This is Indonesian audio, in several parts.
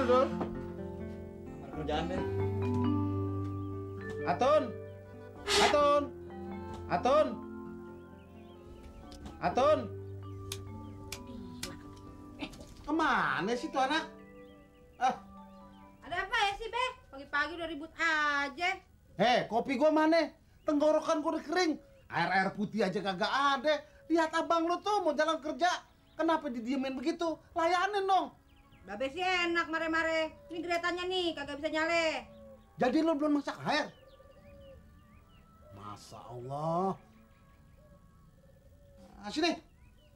mana Dul. Kamar kerjaan deh. Atun, Atun, Atun, Atun. Kemana sih tuh anak? Ah. Ada apa ya sih be? Pagi-pagi udah ribut aja. Hei, eh, kopi gua mana? Tenggorokan gua udah kering. Air-air putih aja kagak ada. Lihat abang lu tuh mau jalan kerja. Kenapa didiemin begitu? Layanin dong. Babe sih enak mare-mare. Ini geretannya nih, kagak bisa nyale. Jadi lo belum masak air? Masa Allah. Nah, sini.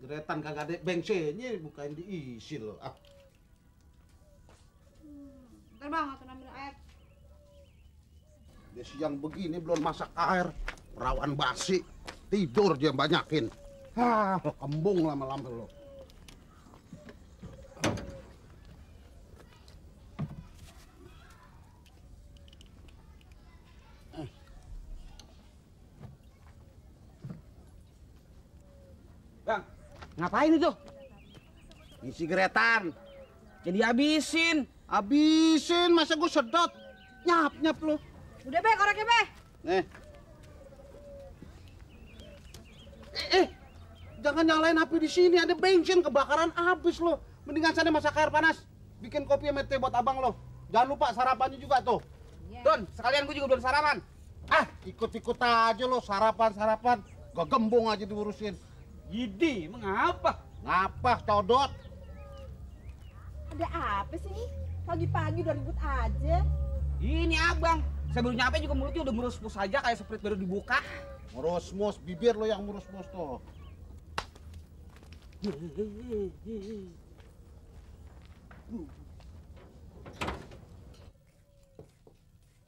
Geretan kagak ada bensinnya, bukan diisi lo. Ah. Hmm, bentar bang, aku ambil air. Dia siang begini belum masak air. rawan basi. Tidur dia banyakin. Ah, kembung lama-lama lo. Bang, ngapain itu? Isi geretan. Jadi habisin. Habisin, masa gue sedot? Nyap-nyap lu. Udah, Be, koreknya, Be. Nih. Eh. eh, eh, jangan nyalain api di sini. Ada bensin, kebakaran habis lo. Mendingan sana masak air panas. Bikin kopi sama teh buat abang lo. Jangan lupa sarapannya juga tuh. Yeah. Don, sekalian gue juga udah sarapan. Ah, ikut-ikut aja lo sarapan-sarapan. Gak gembung aja diurusin. Gidi, mengapa? Ngapa, todot? Ada apa sih nih? Pagi-pagi udah ribut aja. Ini abang, saya baru nyampe juga mulutnya udah murus saja aja kayak seprit baru dibuka. murus bibir lo yang murus toh. tuh.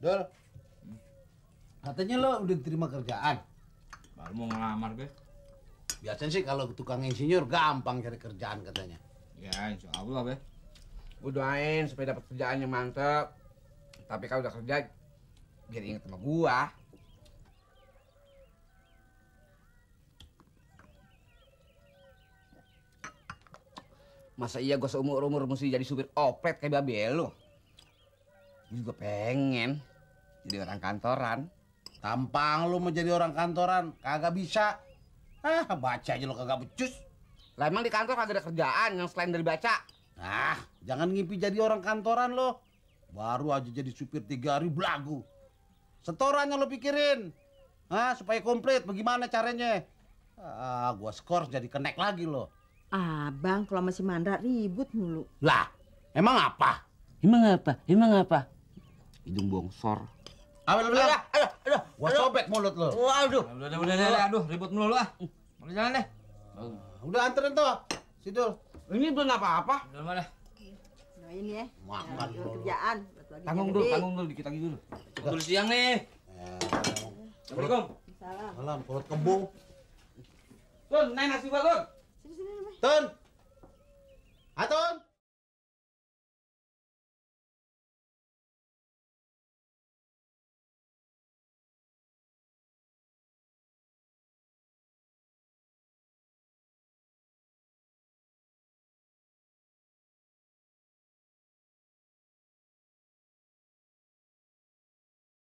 Dol, katanya lo udah terima kerjaan. Baru mau ngelamar, guys. Biasanya sih kalau tukang insinyur gampang cari kerjaan katanya. Ya, insya Allah, Be. Gue doain supaya dapat kerjaan yang mantep. Tapi kalau udah kerja, biar inget sama gua. Masa iya gue seumur-umur mesti jadi supir oplet kayak babel lo? Gue juga pengen jadi orang kantoran. Tampang lu mau jadi orang kantoran, kagak bisa. Ah, baca aja lo kagak becus. Lah emang di kantor kagak ada kerjaan yang selain dari baca. Ah, jangan ngimpi jadi orang kantoran lo. Baru aja jadi supir tiga hari belagu. Setoran yang lo pikirin. Ah, supaya komplit bagaimana caranya? Ah, gua skor jadi kenek lagi lo. Abang kalau masih mandra ribut mulu. Lah, emang apa? Emang apa? Emang apa? Hidung bongsor. Abel, abel, abel. Gua sobek mulut lu. Waduh. Udah udah udah, udah, aduh ribut mulu lu ah. Mau jalan deh. Ah, udah anterin tuh. Sidul. Ini belum apa-apa. Belum ada. Doain ya. Makan dulu. kerjaan. Tanggung dulu, tanggung dulu dikit lagi dulu. Udah siang nih. Assalamualaikum. Salam. Salam, perut kebo. Tun, naik nasi gua, Tun. Sini sini, Tun. Atun. Ah,